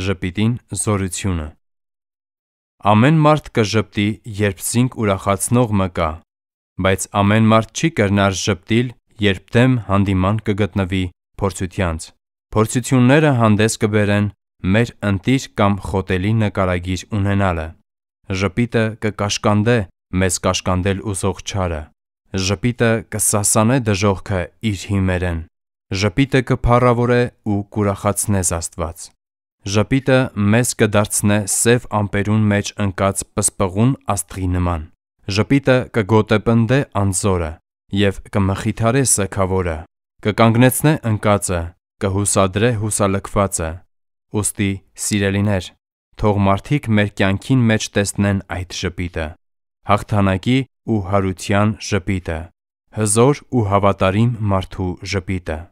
Ժպիտին զորությունը Ամեն մարդ կժպտի, երբ զինք ուրախացնող մկա, բայց ամեն մարդ չի կրնար ժպտիլ, երբ դեմ հանդիման կգտնվի փորձությանց։ Փորձությունները հանդես կբերեն մեր ընտիր կամ խոտելի նկարագիր ունենալը։ Ժպիտը կկաշկանդե մեզ կաշկանդել ուզող ճարը։ Ժպիտը կսասանե դժողքը իր հիմերեն։ Ժպիտը կփառավորե ու կուրախացնես Աստված։ Ժպիտը մեզ կդարձնե սև ամպերուն մեջ ընկած պսպղուն աստղի նման։ Ժպիտը կգոտեպնդե անզորը եւ կմխիթարե սգավորը, կկանգնեցնե ընկածը, կհուսադրե հուսալքվածը։ Ոստի, սիրելիներ, թող մարդիկ մեր կյանքին մեջ տեսնեն այդ ժպիտը։ Հաղթանակի ու հարության ժպիտը։ Հզոր ու հավատարիմ մարդու ժպիտը։